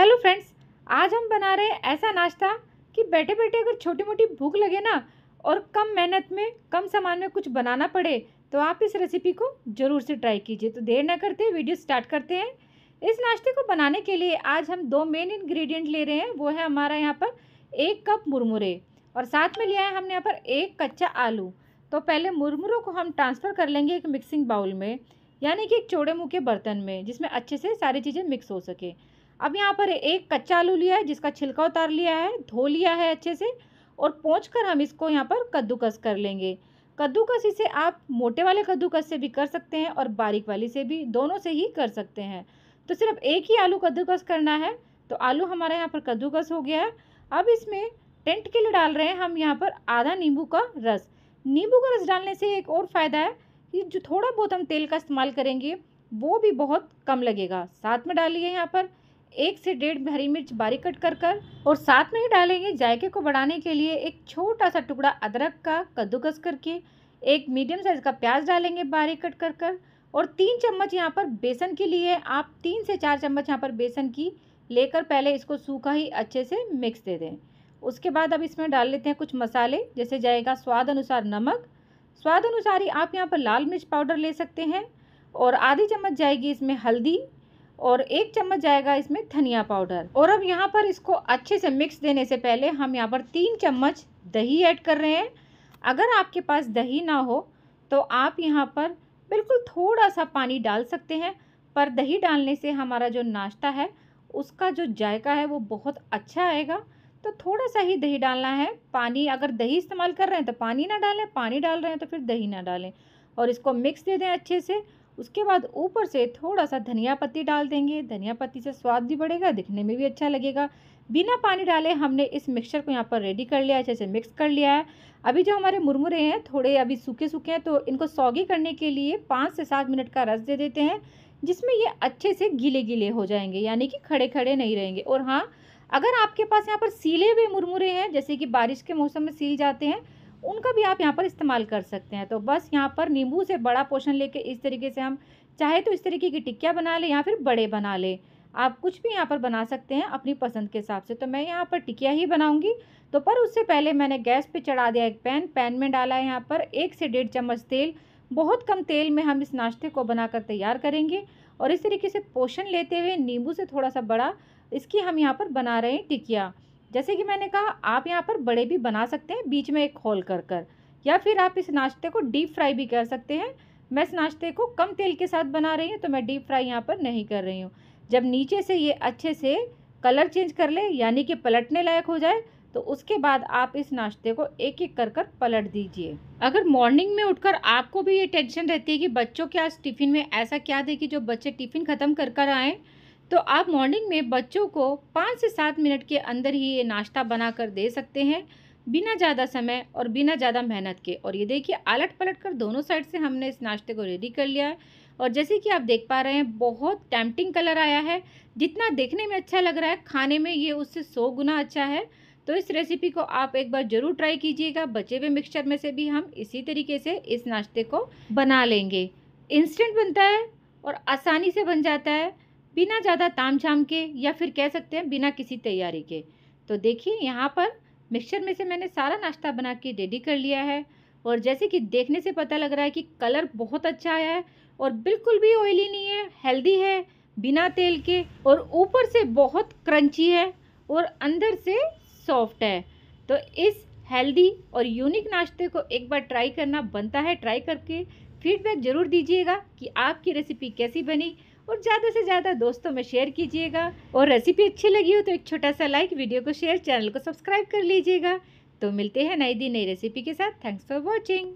hello friends आज हम बना रहे हैं ऐसा नाश्ता कि बैठे बैठे अगर छोटी मोटी भूख लगे ना और कम मेहनत में कम सामान में कुछ बनाना पड़े तो आप इस रेसिपी को ज़रूर से ट्राई कीजिए तो देर ना करते वीडियो स्टार्ट करते हैं इस नाश्ते को बनाने के लिए आज हम दो मेन इन्ग्रीडियंट ले रहे हैं वो है हमारा यहाँ पर एक कप मुरमुरे और साथ में लिया है हमने यहाँ पर एक कच्चा आलू तो पहले मुरमुरों को हम ट्रांसफ़र कर लेंगे एक मिक्सिंग बाउल में यानी कि एक चौड़े मुँह के बर्तन में जिसमें अच्छे से सारी चीज़ें मिक्स हो सके अब यहाँ पर एक कच्चा आलू लिया है जिसका छिलका उतार लिया है धो लिया है अच्छे से और पहुँच कर हम इसको यहाँ पर कद्दूकस कर लेंगे कद्दूकस इसे आप मोटे वाले कद्दूकस से भी कर सकते हैं और बारीक वाली से भी दोनों से ही कर सकते हैं तो सिर्फ एक ही आलू कद्दूकस करना है तो आलू हमारे यहाँ पर कद्दूकस हो गया है अब इसमें टेंट के लिए डाल रहे हैं हम यहाँ पर आधा नींबू का रस नींबू का रस डालने से एक और फ़ायदा है कि जो थोड़ा बहुत हम तेल का इस्तेमाल करेंगे वो भी बहुत कम लगेगा साथ में डालिए यहाँ पर एक से डेढ़ हरी मिर्च बारीक कट कर कर और साथ में ही डालेंगे जायके को बढ़ाने के लिए एक छोटा सा टुकड़ा अदरक का कद्दूकस करके एक मीडियम साइज़ का प्याज डालेंगे बारीक कट कर कर और तीन चम्मच यहाँ पर बेसन के लिए आप तीन से चार चम्मच यहाँ पर बेसन की लेकर पहले इसको सूखा ही अच्छे से मिक्स दे दें उसके बाद अब इसमें डाल लेते हैं कुछ मसाले जैसे जाएगा स्वाद अनुसार नमक स्वाद अनुसार ही आप यहाँ पर लाल मिर्च पाउडर ले सकते हैं और आधी चम्मच जाएगी इसमें हल्दी और एक चम्मच जाएगा इसमें धनिया पाउडर और अब यहाँ पर इसको अच्छे से मिक्स देने से पहले हम यहाँ पर तीन चम्मच दही ऐड कर रहे हैं अगर आपके पास दही ना हो तो आप यहाँ पर बिल्कुल थोड़ा सा पानी डाल सकते हैं पर दही डालने से हमारा जो नाश्ता है उसका जो जायका है वो बहुत अच्छा आएगा तो थोड़ा सा ही दही डालना है पानी अगर दही इस्तेमाल कर रहे हैं तो पानी ना डालें पानी डाल रहे हैं तो फिर दही ना डालें और इसको मिक्स दे दें अच्छे से उसके बाद ऊपर से थोड़ा सा धनिया पत्ती डाल देंगे धनिया पत्ती से स्वाद भी बढ़ेगा दिखने में भी अच्छा लगेगा बिना पानी डाले हमने इस मिक्सचर को यहाँ पर रेडी कर लिया है अच्छे से मिक्स कर लिया है अभी जो हमारे मुरमुरे हैं थोड़े अभी सूखे सूखे हैं तो इनको सौगी करने के लिए पाँच से सात मिनट का रस दे देते हैं जिसमें ये अच्छे से गीले गीले हो जाएंगे यानी कि खड़े खड़े नहीं रहेंगे और हाँ अगर आपके पास यहाँ पर सीले हुए मुरमुरे हैं जैसे कि बारिश के मौसम में सील जाते हैं उनका भी आप यहाँ पर इस्तेमाल कर सकते हैं तो बस यहाँ पर नींबू से बड़ा पोषण लेके इस तरीके से हम चाहे तो इस तरीके की टिक्किया बना लें या फिर बड़े बना लें आप कुछ भी यहाँ पर बना सकते हैं अपनी पसंद के हिसाब से तो मैं यहाँ पर टिकिया ही बनाऊंगी तो पर उससे पहले मैंने गैस पे चढ़ा दिया एक पैन पैन में डाला है यहाँ पर एक से डेढ़ चम्मच तेल बहुत कम तेल में हम इस नाश्ते को बनाकर तैयार करेंगे और इस तरीके से पोषण लेते हुए नींबू से थोड़ा सा बड़ा इसकी हम यहाँ पर बना रहे हैं टिकिया जैसे कि मैंने कहा आप यहाँ पर बड़े भी बना सकते हैं बीच में एक होल कर कर या फिर आप इस नाश्ते को डीप फ्राई भी कर सकते हैं मैं इस नाश्ते को कम तेल के साथ बना रही हूँ तो मैं डीप फ्राई यहाँ पर नहीं कर रही हूँ जब नीचे से ये अच्छे से कलर चेंज कर ले यानी कि पलटने लायक हो जाए तो उसके बाद आप इस नाश्ते को एक एक कर कर पलट दीजिए अगर मॉर्निंग में उठकर आपको भी ये टेंशन रहती है कि बच्चों के आज टिफ़िन में ऐसा क्या दे कि जो बच्चे टिफ़िन ख़त्म कर कर आएँ तो आप मॉर्निंग में बच्चों को पाँच से सात मिनट के अंदर ही ये नाश्ता बना कर दे सकते हैं बिना ज़्यादा समय और बिना ज़्यादा मेहनत के और ये देखिए आलट पलट कर दोनों साइड से हमने इस नाश्ते को रेडी कर लिया है और जैसे कि आप देख पा रहे हैं बहुत टैम्पटिंग कलर आया है जितना देखने में अच्छा लग रहा है खाने में ये उससे सौ गुना अच्छा है तो इस रेसिपी को आप एक बार ज़रूर ट्राई कीजिएगा बचे हुए मिक्सचर में से भी हम इसी तरीके से इस नाश्ते को बना लेंगे इंस्टेंट बनता है और आसानी से बन जाता है बिना ज़्यादा ताम झाम के या फिर कह सकते हैं बिना किसी तैयारी के तो देखिए यहाँ पर मिक्सचर में से मैंने सारा नाश्ता बना के रेडी कर लिया है और जैसे कि देखने से पता लग रहा है कि कलर बहुत अच्छा आया है और बिल्कुल भी ऑयली नहीं है हेल्दी है बिना तेल के और ऊपर से बहुत क्रंची है और अंदर से सॉफ्ट है तो इस हेल्दी और यूनिक नाश्ते को एक बार ट्राई करना बनता है ट्राई करके फीडबैक ज़रूर दीजिएगा कि आपकी रेसिपी कैसी बनी और ज़्यादा से ज़्यादा दोस्तों में शेयर कीजिएगा और रेसिपी अच्छी लगी हो तो एक छोटा सा लाइक वीडियो को शेयर चैनल को सब्सक्राइब कर लीजिएगा तो मिलते हैं नई दिन नई रेसिपी के साथ थैंक्स फॉर वॉचिंग